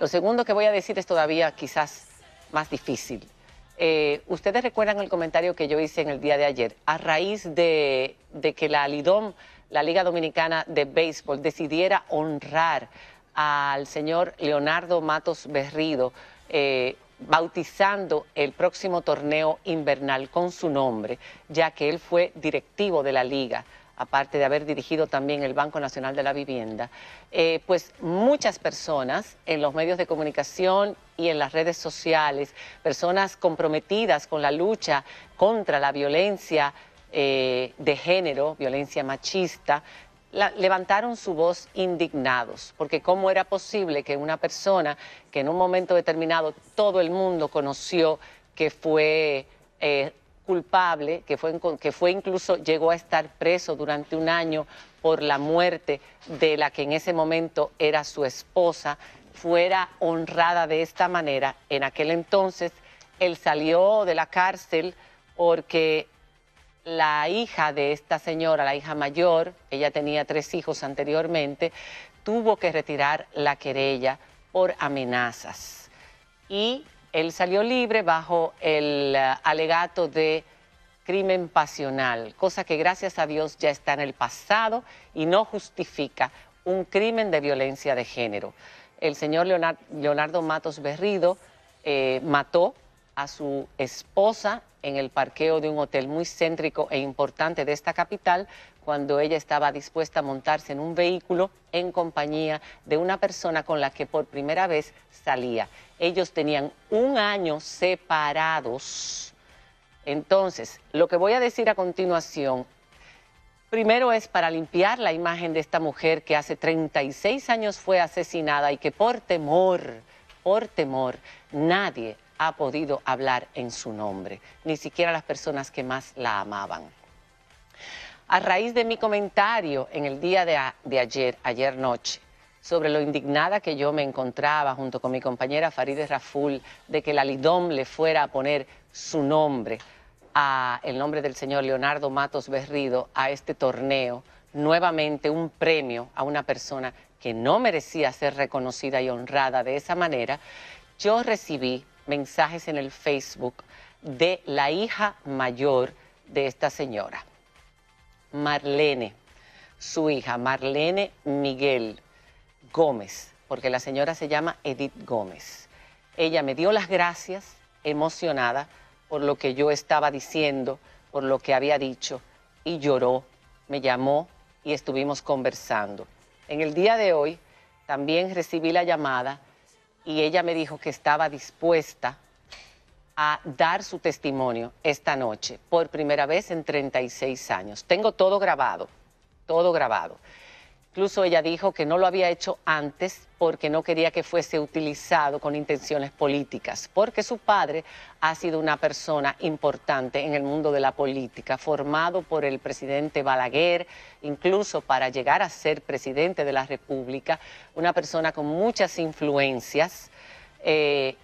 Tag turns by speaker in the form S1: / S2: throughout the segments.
S1: Lo segundo que voy a decir es todavía quizás más difícil. Eh, ustedes recuerdan el comentario que yo hice en el día de ayer, a raíz de, que la Lidom, la Liga Dominicana de Béisbol, decidiera honrar al señor Leonardo Matos Berrido, eh, bautizando el próximo torneo invernal con su nombre, ya que él fue directivo de la liga aparte de haber dirigido también el Banco Nacional de la Vivienda, eh, pues muchas personas en los medios de comunicación y en las redes sociales, personas comprometidas con la lucha contra la violencia eh, de género, violencia machista, levantaron su voz indignados, porque cómo era posible que una persona que en un momento determinado todo el mundo conoció que fue eh, culpable, que fue, que fue incluso, llegó a estar preso durante un año por la muerte de la que en ese momento era su esposa, fuera honrada de esta manera. En aquel entonces, él salió de la cárcel porque la hija de esta señora, la hija mayor, ella tenía tres hijos anteriormente, tuvo que retirar la querella por amenazas. Y él salió libre bajo el eh, alegato de crimen pasional, cosa que gracias a Dios ya está en el pasado y no justifica un crimen de violencia de género. El señor Leonardo Matos Berrido eh, mató a su esposa en el parqueo de un hotel muy céntrico e importante de esta capital cuando ella estaba dispuesta a montarse en un vehículo en compañía de una persona con la que por primera vez salía ellos tenían un año separados. Entonces, lo que voy a decir a continuación, primero es para limpiar la imagen de esta mujer que hace 36 años fue asesinada y que por temor, por temor, nadie ha podido hablar en su nombre, ni siquiera las personas que más la amaban. A raíz de mi comentario en el día de, ayer, ayer noche, sobre lo indignada que yo me encontraba junto con mi compañera Farideh Raful de que la Lidom le fuera a poner su nombre, a el nombre del señor Leonardo Matos Berrido, a este torneo, nuevamente un premio a una persona que no merecía ser reconocida y honrada de esa manera, yo recibí mensajes en el Facebook de la hija mayor de esta señora, Marlene, su hija, Marlene Miguel Gómez, porque la señora se llama Edith Gómez. Ella me dio las gracias, emocionada, por lo que yo estaba diciendo, por lo que había dicho, y lloró, me llamó y estuvimos conversando. En el día de hoy también recibí la llamada y ella me dijo que estaba dispuesta a dar su testimonio esta noche, por primera vez en 36 años. Tengo todo grabado, todo grabado. Incluso ella dijo que no lo había hecho antes porque no quería que fuese utilizado con intenciones políticas, porque su padre ha sido una persona importante en el mundo de la política, formado por el presidente Balaguer, incluso para llegar a ser presidente de la República, una persona con muchas influencias. Eh,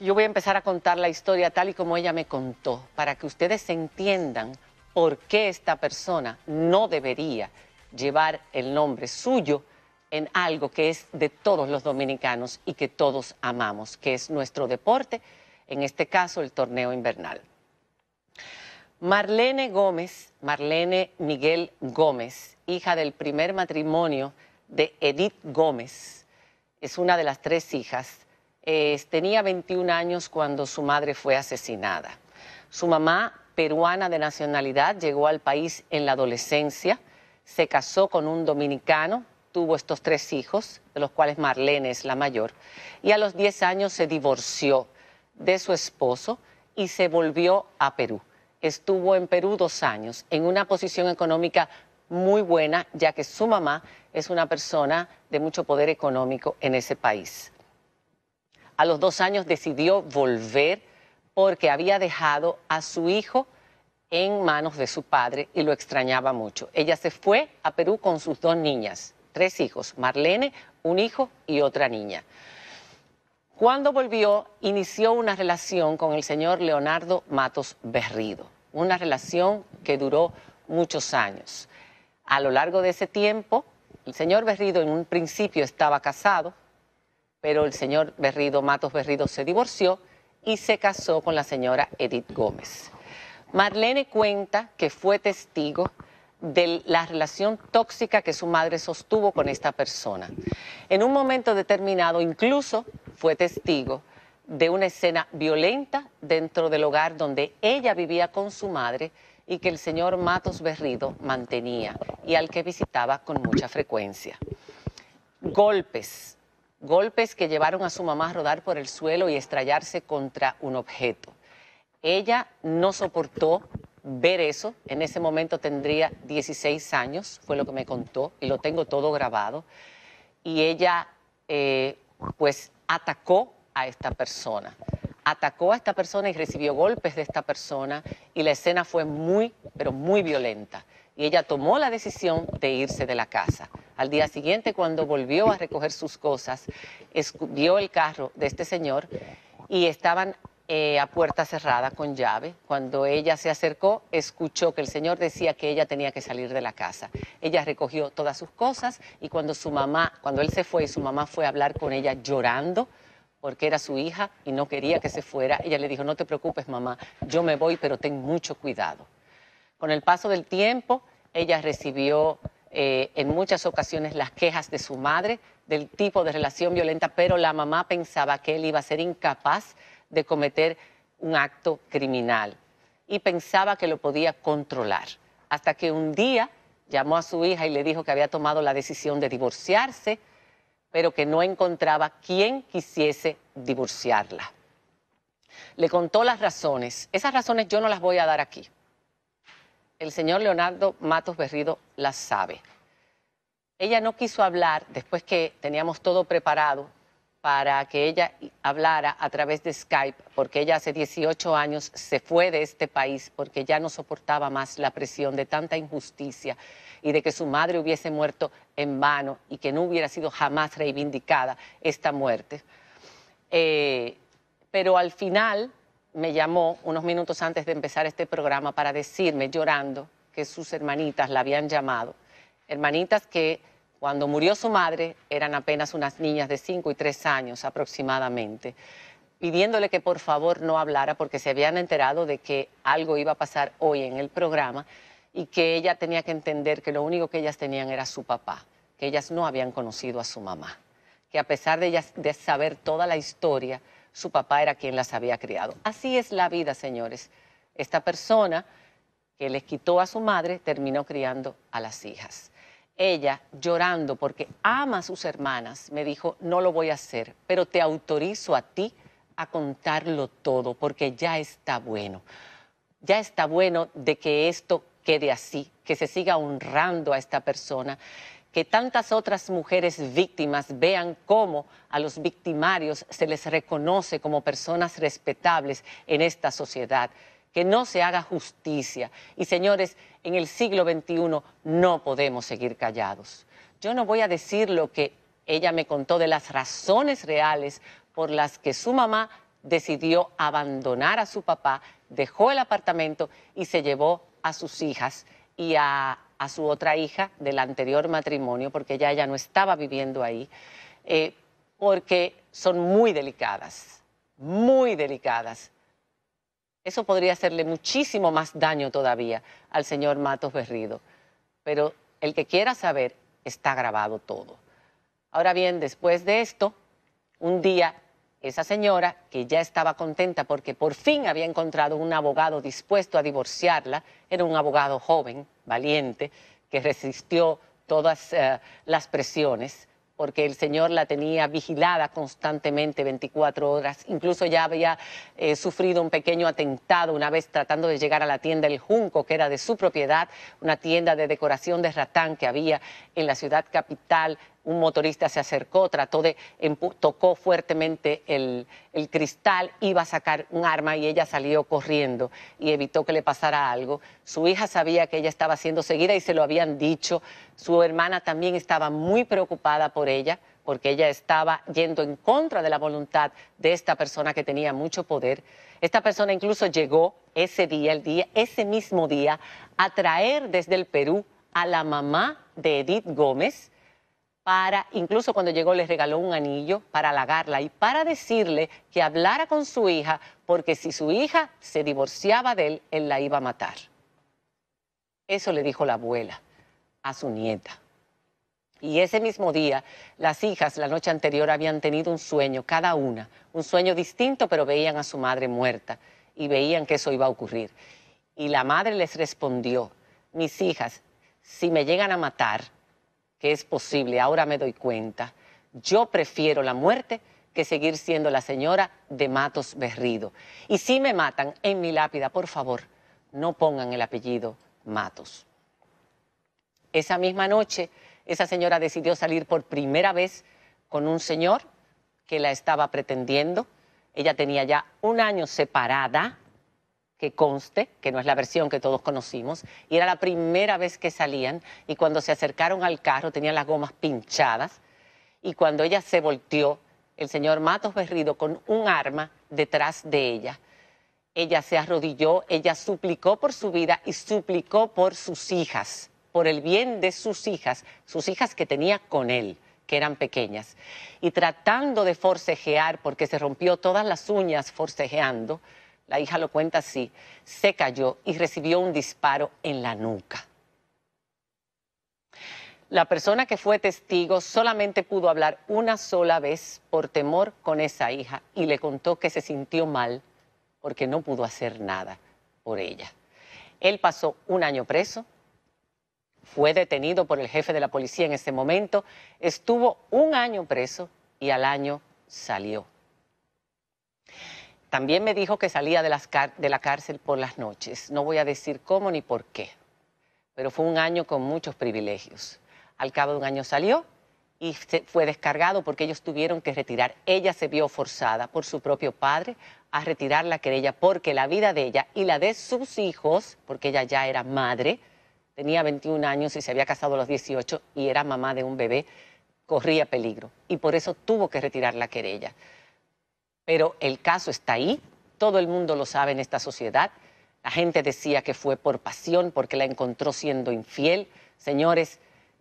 S1: yo voy a empezar a contar la historia tal y como ella me contó, para que ustedes entiendan por qué esta persona no debería llevar el nombre suyo en algo que es de todos los dominicanos y que todos amamos, que es nuestro deporte, en este caso el torneo invernal. Marlene Gómez, Marlene Miguel Gómez, hija del primer matrimonio de Edith Gómez, es una de las tres hijas. Eh, tenía 21 años cuando su madre fue asesinada. Su mamá peruana de nacionalidad, llegó al país en la adolescencia, se casó con un dominicano, tuvo estos tres hijos, de los cuales Marlene es la mayor, y a los 10 años se divorció de su esposo y se volvió a Perú. Estuvo en Perú dos años, en una posición económica muy buena, ya que su mamá es una persona de mucho poder económico en ese país. A los dos años decidió volver porque había dejado a su hijo en manos de su padre y lo extrañaba mucho. Ella se fue a Perú con sus dos niñas, tres hijos, Marlene, un hijo y otra niña. Cuando volvió, inició una relación con el señor Leonardo Matos Berrido, una relación que duró muchos años. A lo largo de ese tiempo, el señor Berrido en un principio estaba casado, pero el señor Berrido, Matos Berrido, se divorció y se casó con la señora Edith Gómez. Marlene cuenta que fue testigo de la relación tóxica que su madre sostuvo con esta persona. En un momento determinado incluso fue testigo de una escena violenta dentro del hogar donde ella vivía con su madre y que el señor Matos Berrido mantenía y al que visitaba con mucha frecuencia. Golpes, golpes que llevaron a su mamá a rodar por el suelo y estrellarse contra un objeto. Ella no soportó ver eso, en ese momento tendría 16 años, fue lo que me contó, y lo tengo todo grabado, y ella eh, pues atacó a esta persona, atacó a esta persona y recibió golpes de esta persona, y la escena fue muy, pero muy violenta, y ella tomó la decisión de irse de la casa. Al día siguiente, cuando volvió a recoger sus cosas, vio el carro de este señor y estaban eh, a puerta cerrada con llave. Cuando ella se acercó, escuchó que el señor decía que ella tenía que salir de la casa. Ella recogió todas sus cosas y cuando su mamá, cuando él se fue y su mamá fue a hablar con ella llorando, porque era su hija y no quería que se fuera, ella le dijo, no te preocupes mamá, yo me voy, pero ten mucho cuidado. Con el paso del tiempo, ella recibió eh, en muchas ocasiones las quejas de su madre del tipo de relación violenta, pero la mamá pensaba que él iba a ser incapaz de cometer un acto criminal y pensaba que lo podía controlar. Hasta que un día llamó a su hija y le dijo que había tomado la decisión de divorciarse, pero que no encontraba quien quisiese divorciarla. Le contó las razones. Esas razones yo no las voy a dar aquí el señor Leonardo Matos Berrido la sabe. Ella no quiso hablar después que teníamos todo preparado para que ella hablara a través de Skype, porque ella hace 18 años se fue de este país porque ya no soportaba más la presión de tanta injusticia y de que su madre hubiese muerto en vano y que no hubiera sido jamás reivindicada esta muerte. Eh, pero al final me llamó unos minutos antes de empezar este programa para decirme llorando que sus hermanitas la habían llamado. Hermanitas que cuando murió su madre eran apenas unas niñas de 5 y 3 años aproximadamente, pidiéndole que por favor no hablara porque se habían enterado de que algo iba a pasar hoy en el programa y que ella tenía que entender que lo único que ellas tenían era su papá, que ellas no habían conocido a su mamá, que a pesar de, ellas, de saber toda la historia, su papá era quien las había criado. Así es la vida, señores. Esta persona que les quitó a su madre terminó criando a las hijas. Ella, llorando porque ama a sus hermanas, me dijo, no lo voy a hacer, pero te autorizo a ti a contarlo todo porque ya está bueno. Ya está bueno de que esto quede así, que se siga honrando a esta persona que tantas otras mujeres víctimas vean cómo a los victimarios se les reconoce como personas respetables en esta sociedad, que no se haga justicia. Y señores, en el siglo XXI no podemos seguir callados. Yo no voy a decir lo que ella me contó de las razones reales por las que su mamá decidió abandonar a su papá, dejó el apartamento y se llevó a sus hijas y a a su otra hija del anterior matrimonio, porque ella ya no estaba viviendo ahí, eh, porque son muy delicadas, muy delicadas. Eso podría hacerle muchísimo más daño todavía al señor Matos Berrido. Pero el que quiera saber, está grabado todo. Ahora bien, después de esto, un día esa señora, que ya estaba contenta porque por fin había encontrado un abogado dispuesto a divorciarla, era un abogado joven, valiente, que resistió todas eh, las presiones, porque el señor la tenía vigilada constantemente 24 horas, incluso ya había eh, sufrido un pequeño atentado una vez tratando de llegar a la tienda El Junco, que era de su propiedad, una tienda de decoración de ratán que había en la ciudad capital un motorista se acercó, trató de tocó fuertemente el, cristal, iba a sacar un arma y ella salió corriendo y evitó que le pasara algo. Su hija sabía que ella estaba siendo seguida y se lo habían dicho. Su hermana también estaba muy preocupada por ella porque ella estaba yendo en contra de la voluntad de esta persona que tenía mucho poder. Esta persona incluso llegó ese día, el día, ese mismo día, a traer desde el Perú a la mamá de Edith Gómez, para, incluso cuando llegó les regaló un anillo para halagarla y para decirle que hablara con su hija, porque si su hija se divorciaba de él, él la iba a matar. Eso le dijo la abuela a su nieta. Y ese mismo día, las hijas la noche anterior habían tenido un sueño, cada una, un sueño distinto, pero veían a su madre muerta y veían que eso iba a ocurrir. Y la madre les respondió, mis hijas, si me llegan a matar, que es posible, ahora me doy cuenta. Yo prefiero la muerte que seguir siendo la señora de Matos Berrido. Y si me matan en mi lápida, por favor, no pongan el apellido Matos. Esa misma noche, esa señora decidió salir por primera vez con un señor que la estaba pretendiendo. Ella tenía ya un año separada que conste, que no es la versión que todos conocimos, y era la primera vez que salían y cuando se acercaron al carro tenían las gomas pinchadas y cuando ella se volteó, el señor Matos Berrido con un arma detrás de ella. Ella se arrodilló, ella suplicó por su vida y suplicó por sus hijas, por el bien de sus hijas, sus hijas que tenía con él que eran pequeñas, y tratando de forcejear, porque se rompió todas las uñas forcejeando, la hija lo cuenta así, se cayó y recibió un disparo en la nuca. La persona que fue testigo solamente pudo hablar una sola vez por temor con esa hija y le contó que se sintió mal porque no pudo hacer nada por ella. Él pasó un año preso, fue detenido por el jefe de la policía en ese momento, estuvo un año preso y al año salió. También me dijo que salía de, la cárcel por las noches. No voy a decir cómo ni por qué, pero fue un año con muchos privilegios. Al cabo de un año salió y fue descargado porque ellos tuvieron que retirar. Ella se vio forzada por su propio padre a retirar la querella porque la vida de ella y la de sus hijos, porque ella ya era madre, tenía 21 años y se había casado a los 18 y era mamá de un bebé, corría peligro y por eso tuvo que retirar la querella pero el caso está ahí, todo el mundo lo sabe en esta sociedad. La gente decía que fue por pasión, porque la encontró siendo infiel. Señores,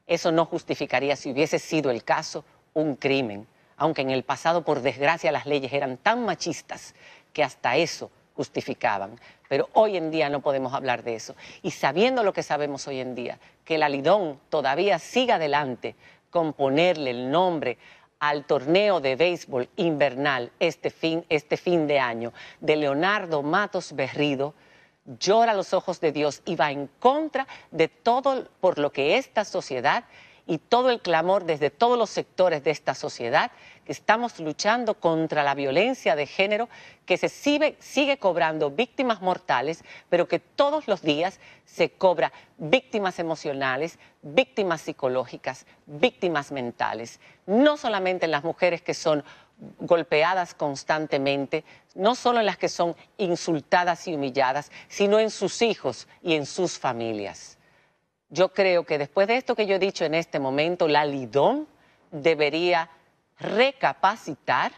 S1: eso no justificaría, si hubiese sido el caso, un crimen. Aunque en el pasado, por desgracia, las leyes eran tan machistas que hasta eso justificaban. Pero hoy en día no podemos hablar de eso. Y sabiendo lo que sabemos hoy en día, que el alidón todavía sigue adelante con ponerle el nombre al torneo de béisbol invernal este fin, este fin de año de Leonardo Matos Berrido llora a los ojos de Dios y va en contra de todo por lo que esta sociedad y todo el clamor desde todos los sectores de esta sociedad que estamos luchando contra la violencia de género que se sigue, sigue cobrando víctimas mortales, pero que todos los días se cobra víctimas emocionales, víctimas psicológicas, víctimas mentales. No solamente en las mujeres que son golpeadas constantemente, no solo en las que son insultadas y humilladas, sino en sus hijos y en sus familias yo creo que después de esto que yo he dicho en este momento, la Lidón debería recapacitar,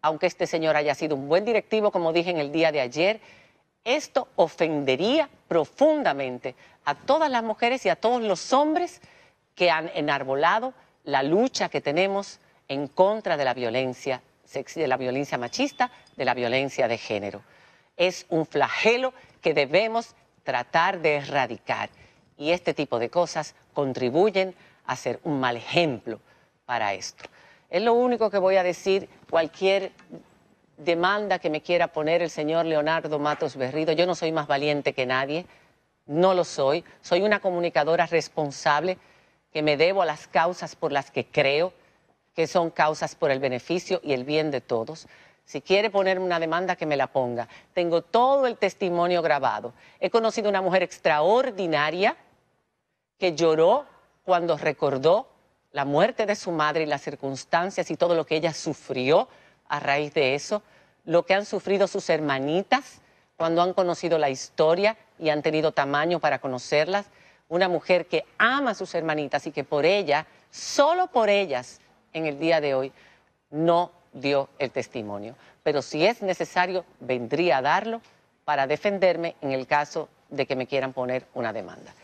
S1: aunque este señor haya sido un buen directivo, como dije en el día de ayer, esto ofendería profundamente a todas las mujeres y a todos los hombres que han enarbolado la lucha que tenemos en contra de la violencia de la violencia machista, de la violencia de género. Es un flagelo que debemos tratar de erradicar y este tipo de cosas contribuyen a ser un mal ejemplo para esto. Es lo único que voy a decir, cualquier demanda que me quiera poner el señor Leonardo Matos Berrido, yo no soy más valiente que nadie, no lo soy, soy una comunicadora responsable que me debo a las causas por las que creo, que son causas por el beneficio y el bien de todos. Si quiere ponerme una demanda, que me la ponga. Tengo todo el testimonio grabado. He conocido una mujer extraordinaria que lloró cuando recordó la muerte de su madre y las circunstancias y todo lo que ella sufrió a raíz de eso, lo que han sufrido sus hermanitas cuando han conocido la historia y han tenido tamaño para conocerlas. Una mujer que ama a sus hermanitas y que por ella, solo por ellas, en el día de hoy, no dio el testimonio. Pero si es necesario, vendría a darlo para defenderme en el caso de que me quieran poner una demanda.